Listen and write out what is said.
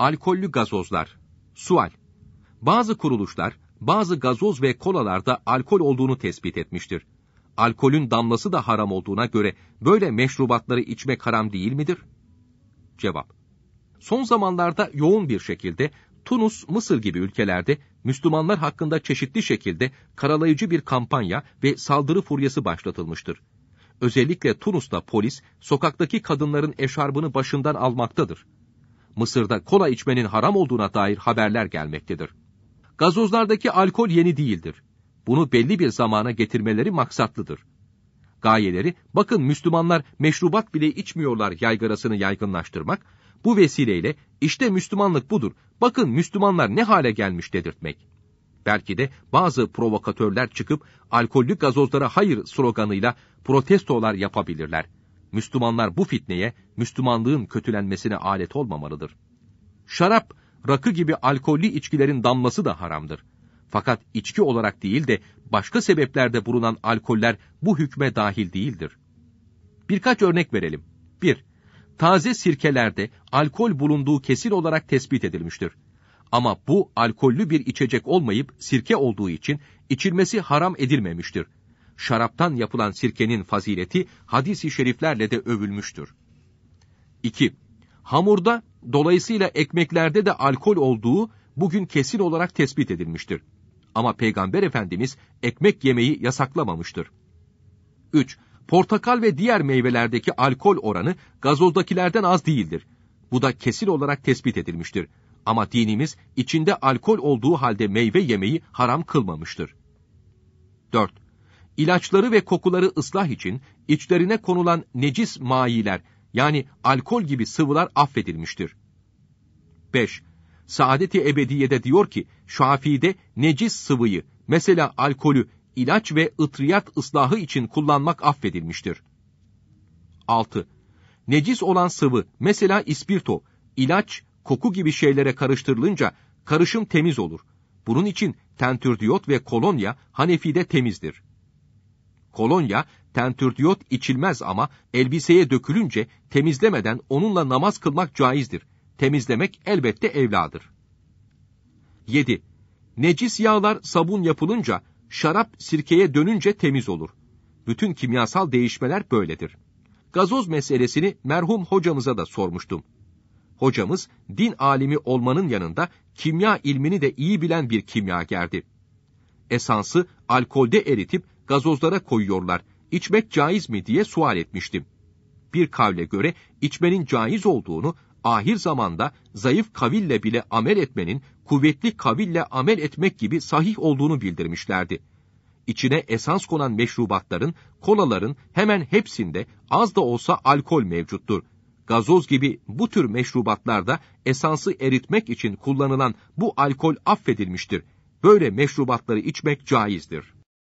alkollü gazozlar, sual. Bazı kuruluşlar, bazı gazoz ve kolalarda alkol olduğunu tespit etmiştir. Alkolün damlası da haram olduğuna göre böyle meşrubatları içmek haram değil midir? Cevap. Son zamanlarda yoğun bir şekilde Tunus, Mısır gibi ülkelerde Müslümanlar hakkında çeşitli şekilde karalayıcı bir kampanya ve saldırı furyası başlatılmıştır. Özellikle Tunus'ta polis sokaktaki kadınların eşarbını başından almaktadır. Mısır'da kola içmenin haram olduğuna dair haberler gelmektedir. Gazozlardaki alkol yeni değildir. Bunu belli bir zamana getirmeleri maksatlıdır. Gayeleri, bakın Müslümanlar meşrubat bile içmiyorlar yaygarasını yaygınlaştırmak, bu vesileyle işte Müslümanlık budur, bakın Müslümanlar ne hale gelmiş dedirtmek. Belki de bazı provokatörler çıkıp alkollü gazozlara hayır sloganıyla protestolar yapabilirler.'' Müslümanlar bu fitneye, Müslümanlığın kötülenmesine alet olmamalıdır. Şarap, rakı gibi alkollü içkilerin damlası da haramdır. Fakat içki olarak değil de başka sebeplerde bulunan alkoller bu hükme dahil değildir. Birkaç örnek verelim. 1. Taze sirkelerde alkol bulunduğu kesin olarak tespit edilmiştir. Ama bu alkollü bir içecek olmayıp sirke olduğu için içilmesi haram edilmemiştir şaraptan yapılan sirkenin fazileti hadis-i şeriflerle de övülmüştür. 2. Hamurda dolayısıyla ekmeklerde de alkol olduğu bugün kesin olarak tespit edilmiştir. Ama Peygamber Efendimiz ekmek yemeyi yasaklamamıştır. 3. Portakal ve diğer meyvelerdeki alkol oranı gazozdakilerden az değildir. Bu da kesin olarak tespit edilmiştir. Ama dinimiz içinde alkol olduğu halde meyve yemeyi haram kılmamıştır. 4 ilaçları ve kokuları ıslah için içlerine konulan necis mailer yani alkol gibi sıvılar affedilmiştir. 5. Saadeti Ebediye'de diyor ki, Şafii'de necis sıvıyı, mesela alkolü, ilaç ve ıtriyat ıslahı için kullanmak affedilmiştir. 6. Necis olan sıvı, mesela ispirto, ilaç, koku gibi şeylere karıştırılınca karışım temiz olur. Bunun için tentürdiyot ve kolonya Hanefi'de temizdir. Kolonya, tentürdiyot içilmez ama elbiseye dökülünce temizlemeden onunla namaz kılmak caizdir. Temizlemek elbette evladır. 7. Necis yağlar sabun yapılınca, şarap sirkeye dönünce temiz olur. Bütün kimyasal değişmeler böyledir. Gazoz meselesini merhum hocamıza da sormuştum. Hocamız din alimi olmanın yanında kimya ilmini de iyi bilen bir kimyagerdi. Esansı alkolde eritip gazozlara koyuyorlar. İçmek caiz mi diye sual etmiştim. Bir kavle göre içmenin caiz olduğunu, ahir zamanda zayıf kaville bile amel etmenin, kuvvetli kaville amel etmek gibi sahih olduğunu bildirmişlerdi. İçine esans konan meşrubatların, kolaların hemen hepsinde az da olsa alkol mevcuttur gazoz gibi bu tür meşrubatlarda esansı eritmek için kullanılan bu alkol affedilmiştir. Böyle meşrubatları içmek caizdir.